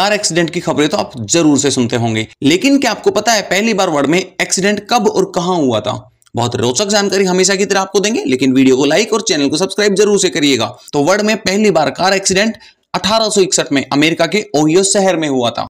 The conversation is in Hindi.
कार एक्सीडेंट की खबरें तो आप जरूर से सुनते होंगे लेकिन क्या आपको पता है पहली बार वर्ड में एक्सीडेंट कब और कहां हुआ था बहुत रोचक जानकारी हमेशा की तरह आपको देंगे लेकिन वीडियो को लाइक और चैनल को सब्सक्राइब जरूर से करिएगा तो वर्ड में पहली बार कार एक्सीडेंट अठारह में अमेरिका के ओहियो शहर में हुआ था